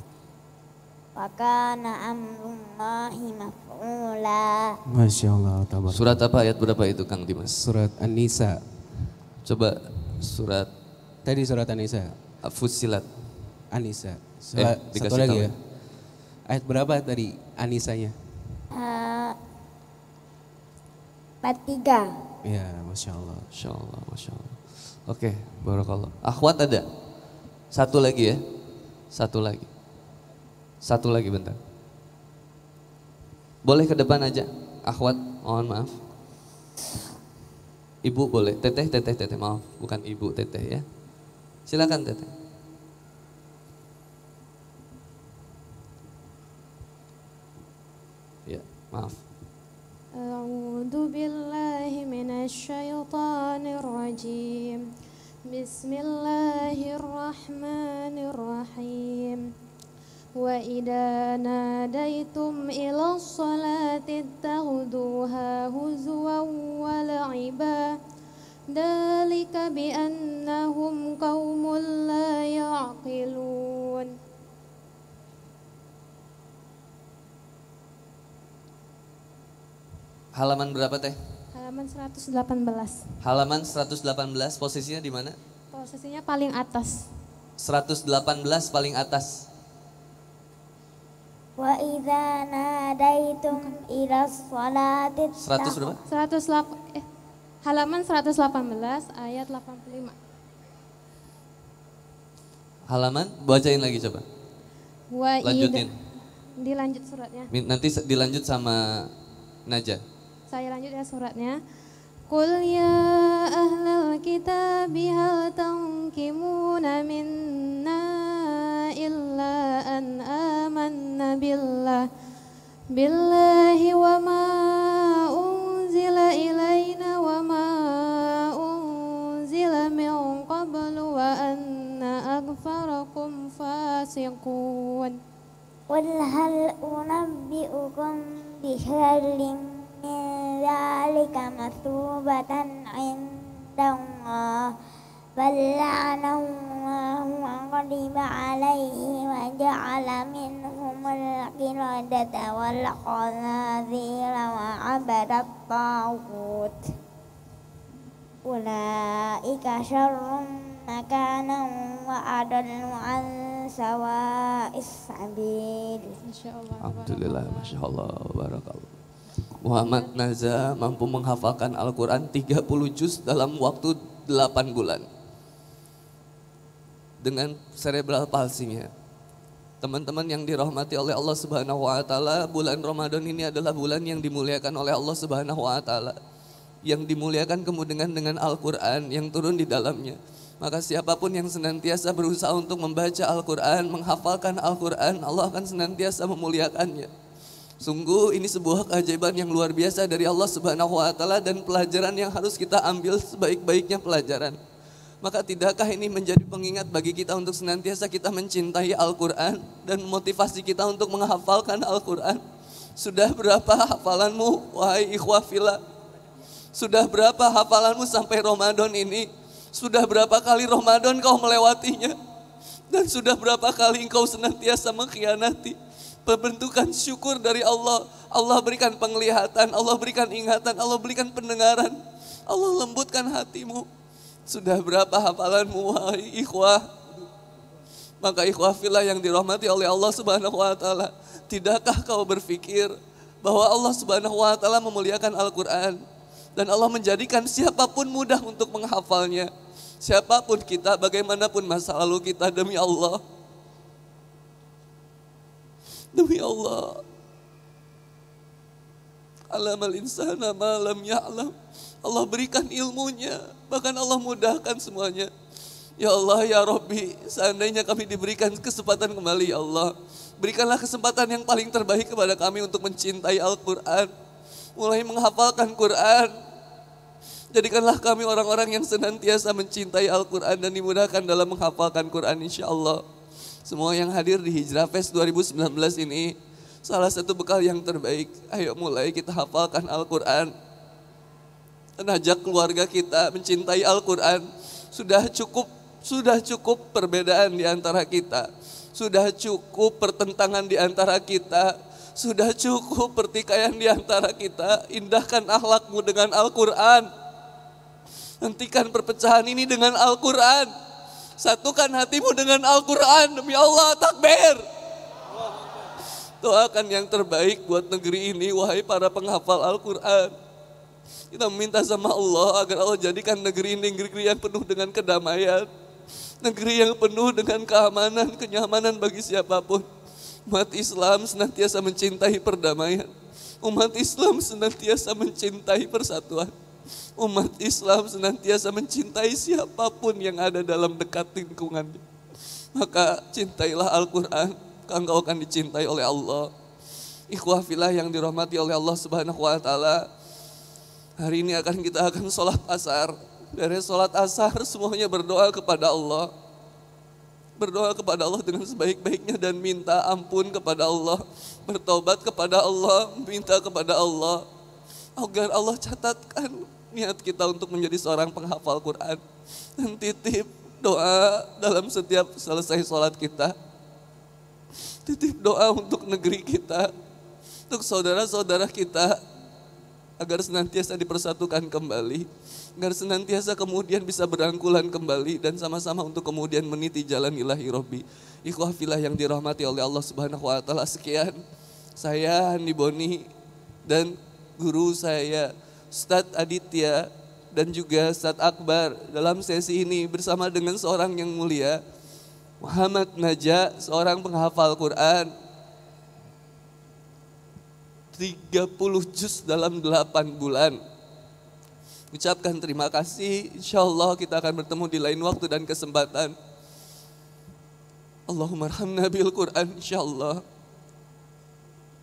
وكان أمر الله مفعولا Masya Allah tabarak. Surat apa ayat berapa itu Kang Dimas? Surat An-Nisa Coba surat Tadi surat An-Nisa Fusilat An-Nisa eh, Satu lagi tahu. Ya. ya Ayat berapa tadi Anisanya? tiga Ya, Masya Allah, Masya Allah, Masya Allah. Oke, Barakallah. Akhwat ada? Satu lagi ya? Satu lagi. Satu lagi bentar. Boleh ke depan aja, akhwat, mohon maaf. Ibu boleh, teteh, teteh, teteh, maaf, bukan ibu, teteh ya. Silakan teteh. Ya, maaf. أعوذ بالله من الشيطان الرجيم بسم الله الرحمن الرحيم وإذا ناديتم إلى الصلاة اتخذوها هزوا ولعبا ذلك بأنهم قوم لا يعقلون Halaman berapa teh? Halaman 118. Halaman 118 posisinya di mana? Posisinya paling atas. 118 paling atas. Wa idza nadaitum ila sholati 100 berapa? 108 eh, halaman 118 ayat 85. Halaman bacain lagi coba. Wa Lanjutin. Dilanjut suratnya. Nanti dilanjut sama Najah. Saya lanjut ya suratnya. Qul ya ahlal kitab hal tanqimuna minna illa an amanna billah billahi wa ma unzila ilaina wa ma unzila min qablu wa anna aghfarakum fasiqun Qul hal unabbi'ukum bihairin ذلك مثوبة عند الله بل الله وغضب عليه وجعل منهم القردة والخنازير وعبد الطاغوت أولئك شر مكانا وأضل عن سواء السبيل. Alhamdulillah, masya Allah, barakallah. Muhammad Naza mampu menghafalkan Al-Quran 30 juz dalam waktu 8 bulan dengan cerebral palsinya. Teman-teman yang dirahmati oleh Allah Subhanahu wa taala, bulan Ramadan ini adalah bulan yang dimuliakan oleh Allah Subhanahu wa taala. Yang dimuliakan kemudian dengan Al-Qur'an yang turun di dalamnya. Maka siapapun yang senantiasa berusaha untuk membaca Al-Qur'an, menghafalkan Al-Qur'an, Allah akan senantiasa memuliakannya. Sungguh ini sebuah keajaiban yang luar biasa dari Allah Subhanahu wa taala dan pelajaran yang harus kita ambil sebaik-baiknya pelajaran. Maka tidakkah ini menjadi pengingat bagi kita untuk senantiasa kita mencintai Al-Qur'an dan motivasi kita untuk menghafalkan Al-Qur'an? Sudah berapa hafalanmu wahai ikhwah fila? Sudah berapa hafalanmu sampai Ramadan ini? Sudah berapa kali Ramadan kau melewatinya? Dan sudah berapa kali engkau senantiasa mengkhianati? Perbentukan syukur dari Allah. Allah berikan penglihatan, Allah berikan ingatan, Allah berikan pendengaran. Allah lembutkan hatimu. Sudah berapa hafalanmu wahai ikhwah? Maka ikhwah filah yang dirahmati oleh Allah subhanahu wa ta'ala. Tidakkah kau berpikir bahwa Allah subhanahu wa ta'ala memuliakan Al-Quran. Dan Allah menjadikan siapapun mudah untuk menghafalnya. Siapapun kita, bagaimanapun masa lalu kita demi Allah Demi Allah. Alamal insana malam ya'lam. Allah berikan ilmunya. Bahkan Allah mudahkan semuanya. Ya Allah, ya Rabbi, seandainya kami diberikan kesempatan kembali, ya Allah. Berikanlah kesempatan yang paling terbaik kepada kami untuk mencintai Al-Quran. Mulai menghafalkan Quran. Jadikanlah kami orang-orang yang senantiasa mencintai Al-Quran dan dimudahkan dalam menghafalkan Quran insya Allah. Semua yang hadir di Hijrah Fest 2019 ini, salah satu bekal yang terbaik. Ayo mulai kita hafalkan Al-Quran. Dan ajak keluarga kita mencintai Al-Quran. Sudah cukup, sudah cukup perbedaan di antara kita. Sudah cukup pertentangan di antara kita. Sudah cukup pertikaian di antara kita. Indahkan akhlakmu dengan Al-Quran. Hentikan perpecahan ini dengan Al-Quran. Satukan hatimu dengan Al-Quran. Demi Allah, takbir. Doakan yang terbaik buat negeri ini, wahai para penghafal Al-Quran. Kita meminta sama Allah agar Allah jadikan negeri ini negeri yang penuh dengan kedamaian. Negeri yang penuh dengan keamanan, kenyamanan bagi siapapun. Umat Islam senantiasa mencintai perdamaian. Umat Islam senantiasa mencintai persatuan Umat Islam senantiasa mencintai siapapun yang ada dalam dekat lingkungan, Maka cintailah Al-Quran, engkau akan dicintai oleh Allah. Ikhwah filah yang dirahmati oleh Allah subhanahu wa ta'ala. Hari ini akan kita akan sholat asar. Dari sholat asar semuanya berdoa kepada Allah. Berdoa kepada Allah dengan sebaik-baiknya dan minta ampun kepada Allah. Bertobat kepada Allah, minta kepada Allah. Agar Allah catatkan niat kita untuk menjadi seorang penghafal Quran. Dan titip doa dalam setiap selesai sholat kita. Titip doa untuk negeri kita, untuk saudara-saudara kita, agar senantiasa dipersatukan kembali, agar senantiasa kemudian bisa berangkulan kembali dan sama-sama untuk kemudian meniti jalan ilahi Robbi, Ikhwah filah yang dirahmati oleh Allah Subhanahu wa taala. Sekian saya Handi Boni dan guru saya Ustadz Aditya dan juga Ustadz Akbar dalam sesi ini bersama dengan seorang yang mulia Muhammad Naja, seorang penghafal Quran 30 juz dalam 8 bulan ucapkan terima kasih insya Allah kita akan bertemu di lain waktu dan kesempatan Allahumma rahmna bil Quran insya Allah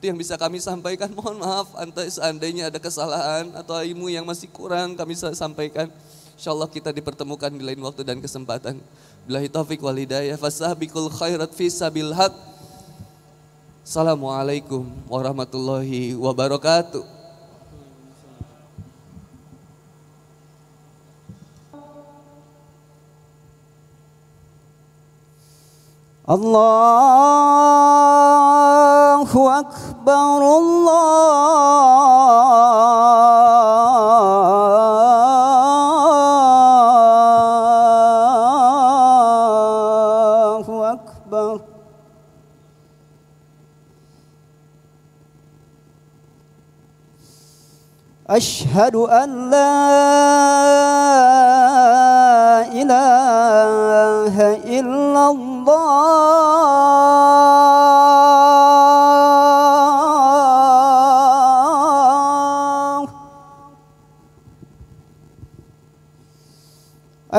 itu yang bisa kami sampaikan. Mohon maaf antai seandainya ada kesalahan atau ilmu yang masih kurang kami sampaikan. Insya Allah kita dipertemukan di lain waktu dan kesempatan. Bila taufik wal hidayah. Fasahbikul khairat fisabil haq. Assalamualaikum warahmatullahi wabarakatuh. Allah أكبر الله أكبر أشهد أن لا